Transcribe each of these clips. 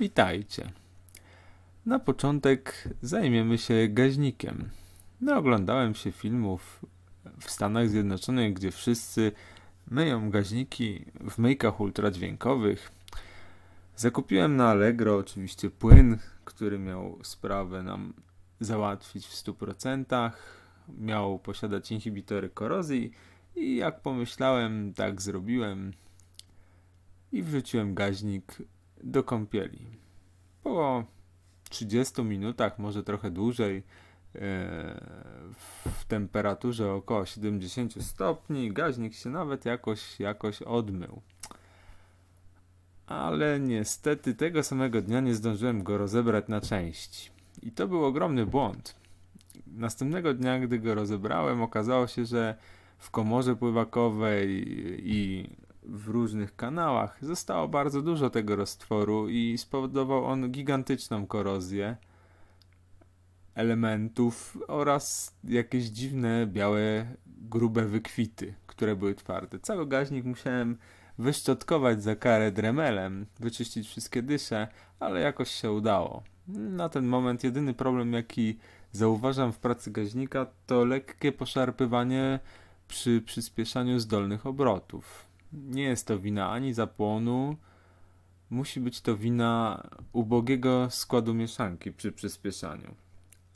Witajcie. Na początek zajmiemy się gaźnikiem. oglądałem się filmów w Stanach Zjednoczonych, gdzie wszyscy myją gaźniki w myjkach ultradźwiękowych. Zakupiłem na Allegro oczywiście płyn, który miał sprawę nam załatwić w 100%. Miał posiadać inhibitory korozji i jak pomyślałem, tak zrobiłem i wrzuciłem gaźnik do kąpieli. Po 30 minutach, może trochę dłużej, e, w temperaturze około 70 stopni, gaźnik się nawet jakoś, jakoś odmył. Ale niestety tego samego dnia nie zdążyłem go rozebrać na części. I to był ogromny błąd. Następnego dnia, gdy go rozebrałem, okazało się, że w komorze pływakowej i w różnych kanałach. Zostało bardzo dużo tego roztworu i spowodował on gigantyczną korozję elementów oraz jakieś dziwne, białe, grube wykwity, które były twarde. Cały gaźnik musiałem wyszczotkować za karę dremelem, wyczyścić wszystkie dysze, ale jakoś się udało. Na ten moment jedyny problem, jaki zauważam w pracy gaźnika, to lekkie poszarpywanie przy przyspieszaniu zdolnych obrotów. Nie jest to wina ani zapłonu, musi być to wina ubogiego składu mieszanki przy przyspieszaniu.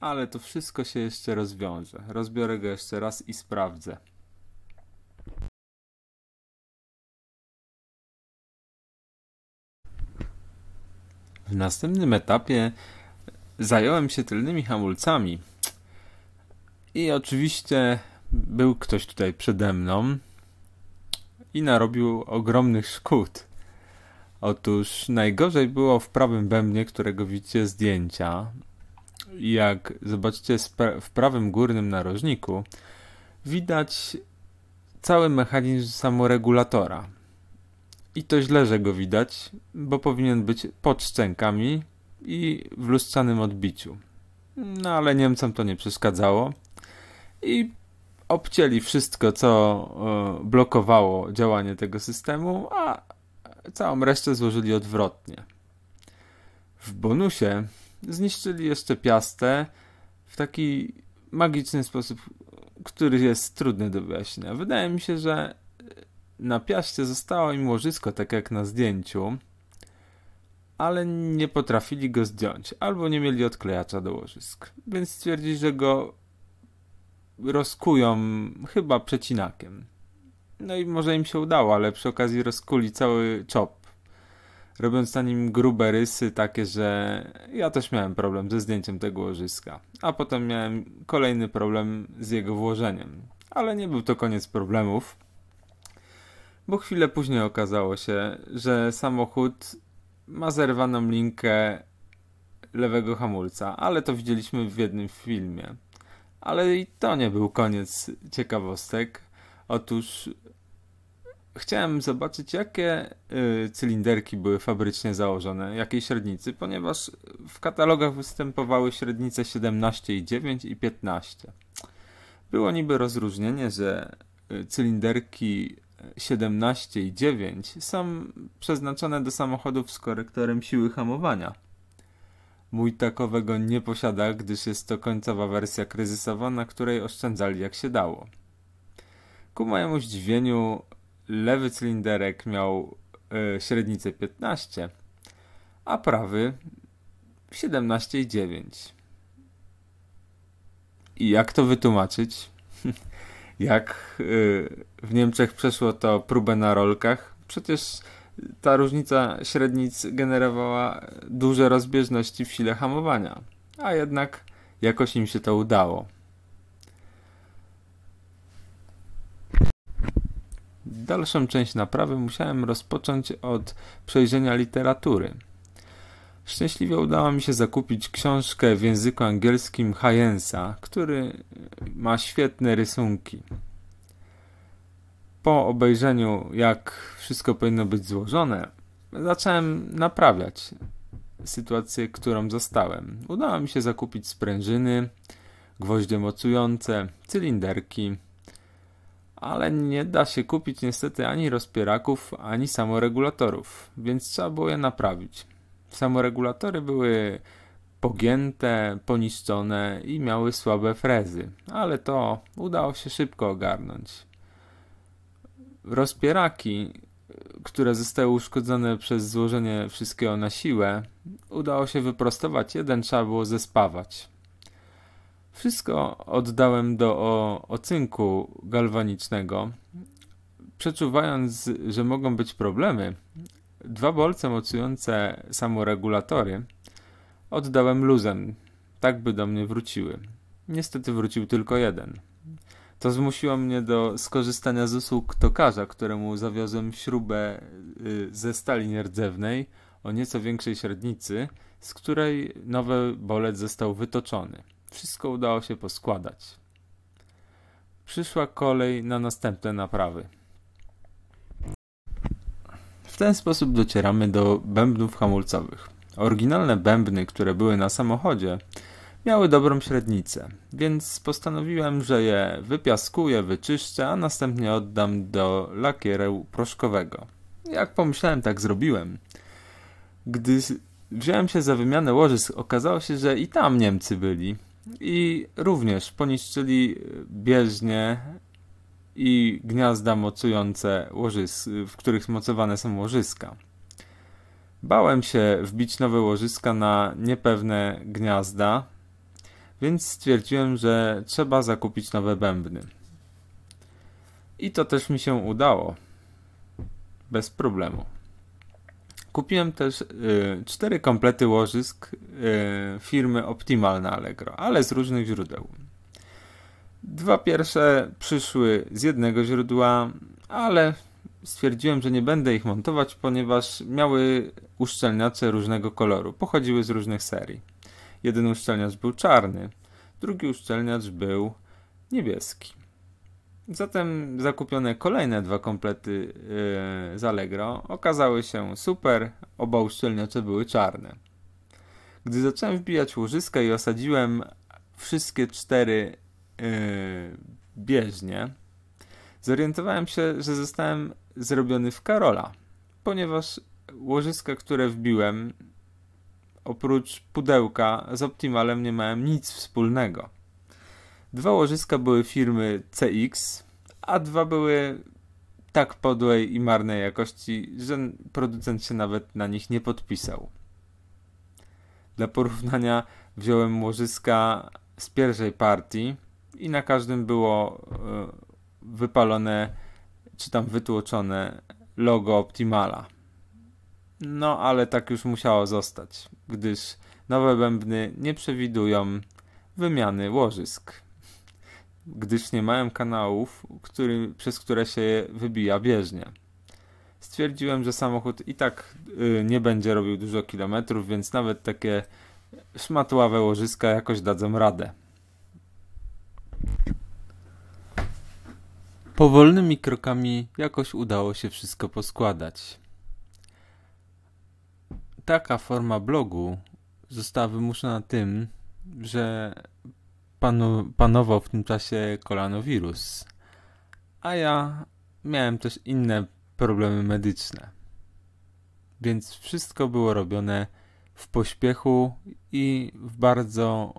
Ale to wszystko się jeszcze rozwiąże. Rozbiorę go jeszcze raz i sprawdzę. W następnym etapie zająłem się tylnymi hamulcami. I oczywiście był ktoś tutaj przede mną, i narobił ogromnych szkód. Otóż najgorzej było w prawym bębnie, którego widzicie zdjęcia. Jak zobaczycie w prawym górnym narożniku, widać cały mechanizm samoregulatora. I to źle, że go widać, bo powinien być pod szczękami i w lustrzanym odbiciu. No ale Niemcom to nie przeszkadzało i obcięli wszystko, co e, blokowało działanie tego systemu, a całą resztę złożyli odwrotnie. W bonusie zniszczyli jeszcze piastę w taki magiczny sposób, który jest trudny do wyjaśnienia. Wydaje mi się, że na piaście zostało im łożysko, tak jak na zdjęciu, ale nie potrafili go zdjąć, albo nie mieli odklejacza do łożysk, więc stwierdzili, że go rozkują chyba przecinakiem. No i może im się udało, ale przy okazji rozkuli cały chop. Robiąc na nim grube rysy, takie, że ja też miałem problem ze zdjęciem tego łożyska. A potem miałem kolejny problem z jego włożeniem. Ale nie był to koniec problemów, bo chwilę później okazało się, że samochód ma zerwaną linkę lewego hamulca, ale to widzieliśmy w jednym filmie. Ale i to nie był koniec ciekawostek. Otóż chciałem zobaczyć, jakie y, cylinderki były fabrycznie założone, jakiej średnicy, ponieważ w katalogach występowały średnice 17 i 9 i 15. Było niby rozróżnienie, że y, cylinderki 17 y, i 9 są przeznaczone do samochodów z korektorem siły hamowania Mój takowego nie posiada, gdyż jest to końcowa wersja kryzysowa, na której oszczędzali jak się dało. Ku mojemu zdziwieniu lewy cylinderek miał e, średnicę 15, a prawy 17,9. I jak to wytłumaczyć? jak e, w Niemczech przeszło to próbę na rolkach? Przecież ta różnica średnic generowała duże rozbieżności w sile hamowania, a jednak jakoś im się to udało. Dalszą część naprawy musiałem rozpocząć od przejrzenia literatury. Szczęśliwie udało mi się zakupić książkę w języku angielskim Hayensa, który ma świetne rysunki po obejrzeniu, jak wszystko powinno być złożone, zacząłem naprawiać sytuację, którą zostałem. Udało mi się zakupić sprężyny, gwoździe mocujące, cylinderki, ale nie da się kupić niestety ani rozpieraków, ani samoregulatorów, więc trzeba było je naprawić. Samoregulatory były pogięte, poniszczone i miały słabe frezy, ale to udało się szybko ogarnąć rozpieraki, które zostały uszkodzone przez złożenie wszystkiego na siłę, udało się wyprostować, jeden trzeba było zespawać. Wszystko oddałem do o, ocynku galwanicznego, przeczuwając, że mogą być problemy. Dwa bolce mocujące samoregulatory oddałem luzem, tak by do mnie wróciły. Niestety wrócił tylko jeden. To zmusiło mnie do skorzystania z usług tokarza, któremu zawiozłem śrubę y, ze stali nierdzewnej o nieco większej średnicy, z której nowy bolec został wytoczony. Wszystko udało się poskładać. Przyszła kolej na następne naprawy. W ten sposób docieramy do bębnów hamulcowych. Oryginalne bębny, które były na samochodzie, miały dobrą średnicę, więc postanowiłem, że je wypiaskuję, wyczyszczę, a następnie oddam do lakieru proszkowego. Jak pomyślałem, tak zrobiłem. Gdy wziąłem się za wymianę łożysk, okazało się, że i tam Niemcy byli i również poniszczyli bieżnie i gniazda mocujące, łożysk, w których mocowane są łożyska. Bałem się wbić nowe łożyska na niepewne gniazda, więc stwierdziłem, że trzeba zakupić nowe bębny. I to też mi się udało. Bez problemu. Kupiłem też y, cztery komplety łożysk y, firmy Optimal na Allegro, ale z różnych źródeł. Dwa pierwsze przyszły z jednego źródła, ale stwierdziłem, że nie będę ich montować, ponieważ miały uszczelniacze różnego koloru, pochodziły z różnych serii. Jeden uszczelniacz był czarny, drugi uszczelniacz był niebieski. Zatem zakupione kolejne dwa komplety yy, z Allegro okazały się super, oba uszczelniacze były czarne. Gdy zacząłem wbijać łożyska i osadziłem wszystkie cztery yy, bieżnie, zorientowałem się, że zostałem zrobiony w Karola, ponieważ łożyska, które wbiłem, oprócz pudełka z Optimalem nie miałem nic wspólnego. Dwa łożyska były firmy CX, a dwa były tak podłej i marnej jakości, że producent się nawet na nich nie podpisał. Dla porównania wziąłem łożyska z pierwszej partii i na każdym było e, wypalone czy tam wytłoczone logo Optimala. No ale tak już musiało zostać, gdyż nowe bębny nie przewidują wymiany łożysk, gdyż nie mają kanałów, który, przez które się je wybija bieżnie. Stwierdziłem, że samochód i tak y, nie będzie robił dużo kilometrów, więc nawet takie szmatławe łożyska jakoś dadzą radę. Powolnymi krokami jakoś udało się wszystko poskładać taka forma blogu została wymuszona tym, że panu, panował w tym czasie kolanowirus, a ja miałem też inne problemy medyczne. Więc wszystko było robione w pośpiechu i w bardzo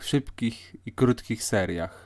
szybkich i krótkich seriach.